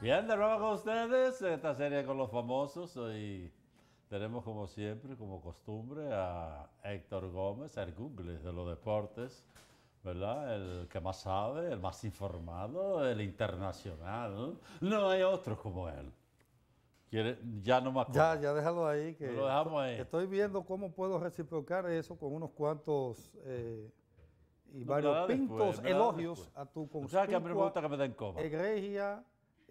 Bien, de nuevo con ustedes, esta serie con los famosos hoy tenemos como siempre, como costumbre, a Héctor Gómez, el Google de los deportes, ¿verdad? El que más sabe, el más informado, el internacional. No hay otro como él. Ya no me acuerdo. Ya, ya déjalo ahí. Que lo dejamos ahí. Estoy viendo cómo puedo reciprocar eso con unos cuantos... Eh, y varios pintos elogios a tu consulta. O que me que Egregia,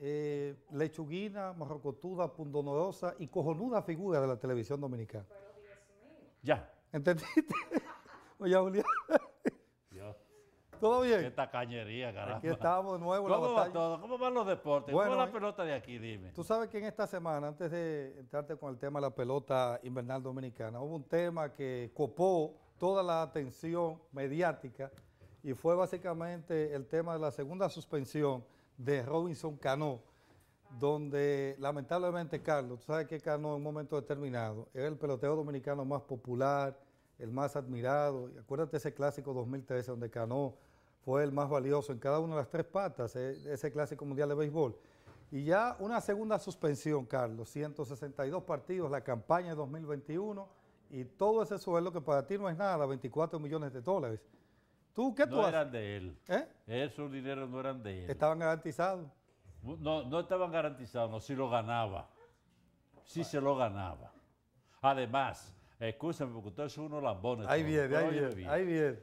eh, lechuguina, morrocotuda, pundonorosa y cojonuda figura de la televisión dominicana. ya. ¿Entendiste? Oye, Julián. ¿Todo bien? Qué tacañería, carajo. Aquí estamos de nuevo. ¿Cómo va ¿Cómo van los deportes? ¿Cómo la eh, pelota de aquí? Dime. Tú sabes que en esta semana, antes de entrarte con el tema de la pelota invernal dominicana, hubo un tema que copó toda la atención mediática y fue básicamente el tema de la segunda suspensión de Robinson Cano, donde lamentablemente, Carlos, tú sabes que Cano en un momento determinado era el peloteo dominicano más popular, el más admirado. Y acuérdate ese clásico 2013 donde Cano fue el más valioso en cada una de las tres patas, eh, ese clásico mundial de béisbol. Y ya una segunda suspensión, Carlos, 162 partidos, la campaña de 2021 y todo ese sueldo que para ti no es nada, 24 millones de dólares. ¿Tú qué tú no eran de él. ¿Eh? Esos dineros no eran de él. Estaban garantizados. No, no estaban garantizados, no, si lo ganaba. Si se lo ganaba. Además, escúchame, porque usted es uno lambones. Ahí viene, ahí viene, ahí viene.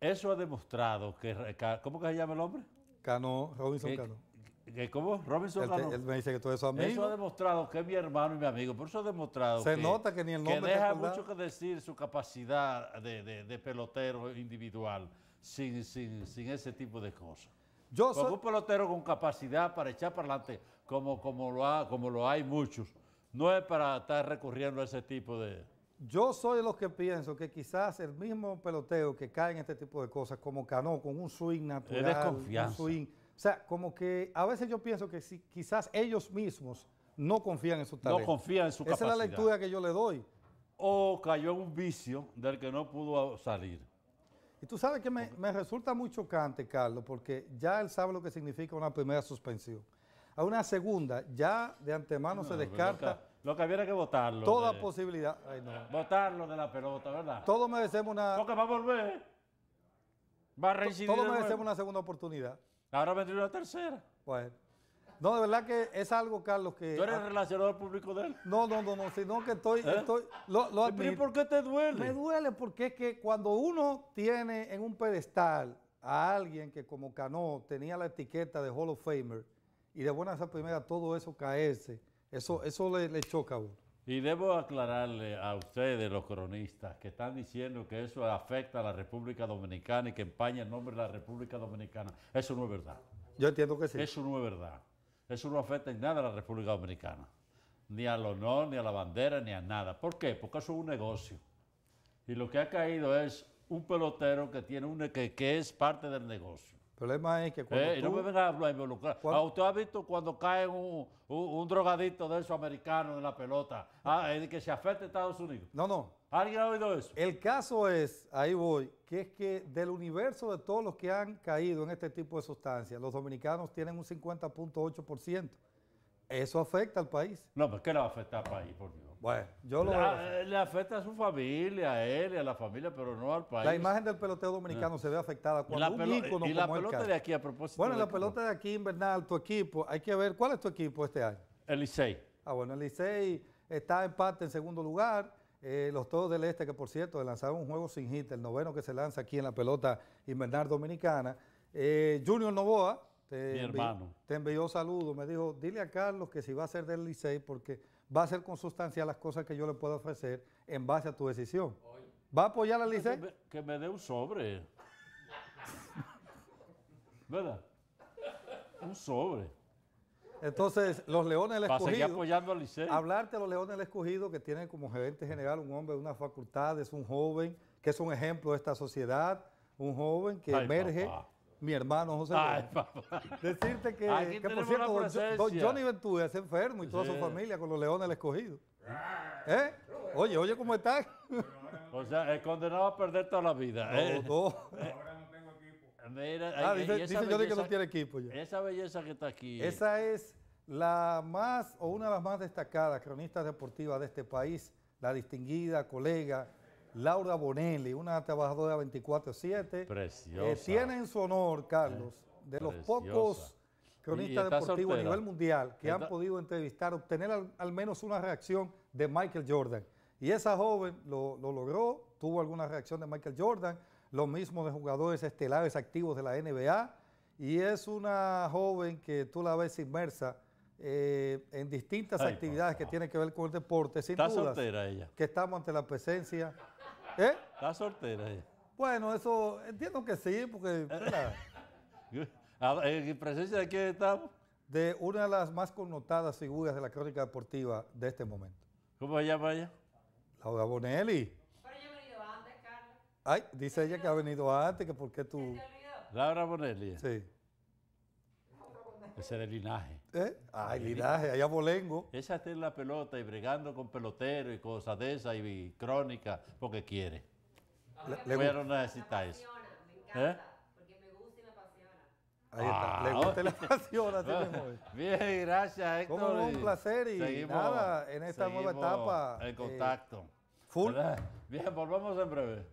Eso ha demostrado que, ¿cómo que se llama el hombre? Cano, Robinson eh, Cano ¿Cómo? Robinson me dice que todo eso amigo. Eso ha demostrado que es mi hermano y mi amigo. Por eso ha demostrado. Se que, nota que ni el nombre. deja mucho que decir su capacidad de, pelotero individual sin, ese tipo de cosas. Yo un pelotero con capacidad para echar para adelante, como, como, lo como lo hay muchos, no es para estar recurriendo a ese tipo de. Yo soy de los que pienso que quizás el mismo peloteo que cae en este tipo de cosas, como Cano, con un swing natural, un swing o sea, como que a veces yo pienso que quizás ellos mismos no confían en su talento. No confían en su capacidad. Esa es la lectura que yo le doy. O cayó en un vicio del que no pudo salir. Y tú sabes que me, resulta muy chocante, Carlos, porque ya él sabe lo que significa una primera suspensión. A una segunda, ya de antemano se descarta. Lo que, hubiera que votarlo. Toda posibilidad. Votarlo de la pelota, ¿verdad? Todos merecemos una. volver. Va a Todos merecemos una segunda oportunidad. Ahora vendría una tercera. Bueno. No, de verdad que es algo, Carlos, que... ¿Tú eres relacionado al público de él? No, no, no, no, sino que estoy... ¿Eh? estoy ¿Y por qué te duele? Me duele porque es que cuando uno tiene en un pedestal a alguien que como Cano tenía la etiqueta de Hall of Famer y de buenas a primera, todo eso caerse, eso, eso le, le choca a uno. Y debo aclararle a ustedes, los cronistas, que están diciendo que eso afecta a la República Dominicana y que empaña el nombre de la República Dominicana. Eso no es verdad. Yo entiendo que sí. Eso no es verdad. Eso no afecta en nada a la República Dominicana. Ni al honor, ni a la bandera, ni a nada. ¿Por qué? Porque eso es un negocio. Y lo que ha caído es un pelotero que, tiene un, que, que es parte del negocio. El problema es que cuando. Eh, ah, ¿Usted ha visto cuando cae un, un, drogadicto de esos americanos en la pelota? Ah, es eh, que se afecta a Estados Unidos. No, no. ¿Alguien ha oído eso? El caso es, ahí voy, que es que del universo de todos los que han caído en este tipo de sustancias, los dominicanos tienen un 50.8%. Eso afecta al país. No, pero ¿qué le va a afectar al país, por Dios? Bueno, yo lo eh, Le afecta a su familia, a él y a la familia, pero no al país. La imagen del peloteo dominicano ah. se ve afectada cuando la un ícono Y la pelota de aquí, a propósito. Bueno, la pelota de aquí, Invernal, tu equipo, hay que ver, ¿cuál es tu equipo este año? El Licey. Ah, bueno, el Licey está en parte en segundo lugar. Eh, los Todos del Este, que por cierto, lanzaron un juego sin hit, el noveno que se lanza aquí en la pelota invernal dominicana. Eh, Junior Novoa, Mi hermano. te envió saludos, me dijo, dile a Carlos que si va a ser del Licey, porque va a ser sustancia las cosas que yo le puedo ofrecer en base a tu decisión. ¿Va a apoyar al Licey? Que, me, dé un sobre. ¿Verdad? Un sobre. Entonces, los Leones del Escogido. apoyando al Licey. Hablarte de los Leones del Escogido, que tienen como gerente general un hombre de una facultad, es un joven, que es un ejemplo de esta sociedad, un joven que emerge mi hermano José. Ay, papá. Decirte que, por cierto, Johnny Ventura es enfermo y toda su familia con los leones el escogido. ¿Eh? Oye, oye, ¿cómo está? o sea, es condenado a perder toda la vida. ¿eh? Ahora no tengo eh, equipo. Mira, ah, eh, dice, eh, dice Johnny que no tiene equipo Esa belleza que está aquí. Esa es la más o una de las más destacadas cronistas deportivas de este país, la distinguida colega Laura Bonelli, una trabajadora 24-7. Preciosa. Eh, tiene en su honor, Carlos, de los pocos cronistas deportivos a nivel mundial que han podido entrevistar, obtener al, menos una reacción de Michael Jordan. Y esa joven lo, lo logró, tuvo alguna reacción de Michael Jordan, lo mismo de jugadores estelares activos de la NBA, y es una joven que tú la ves inmersa eh, en distintas actividades que tienen que ver con el deporte, sin ¿Está soltera ella? Que estamos ante la presencia. ¿Eh? ¿Está soltera ella? Bueno, eso entiendo que sí, porque. ¿En presencia de quién estamos? De una de las más connotadas figuras de la crónica deportiva de este momento. ¿Cómo se llama ella? Laura Bonelli. Pero venido antes, Ay, dice ella que ha venido antes, que por qué tú. Laura Bonelli. Sí. Ese es el linaje. ¿Eh? Ay, linaje, allá Bolengo. Esa en la pelota y bregando con pelotero y cosas de esas y crónica, porque quiere. Le, Pero necesita me eso. Me ¿Eh? encanta, porque me gusta y me apasiona. Ahí está, ah. le gusta y le apasiona. Ah. Bien, gracias Héctor. Como un placer y nada, en esta nueva etapa. El eh, contacto. full. Bien, volvamos en breve.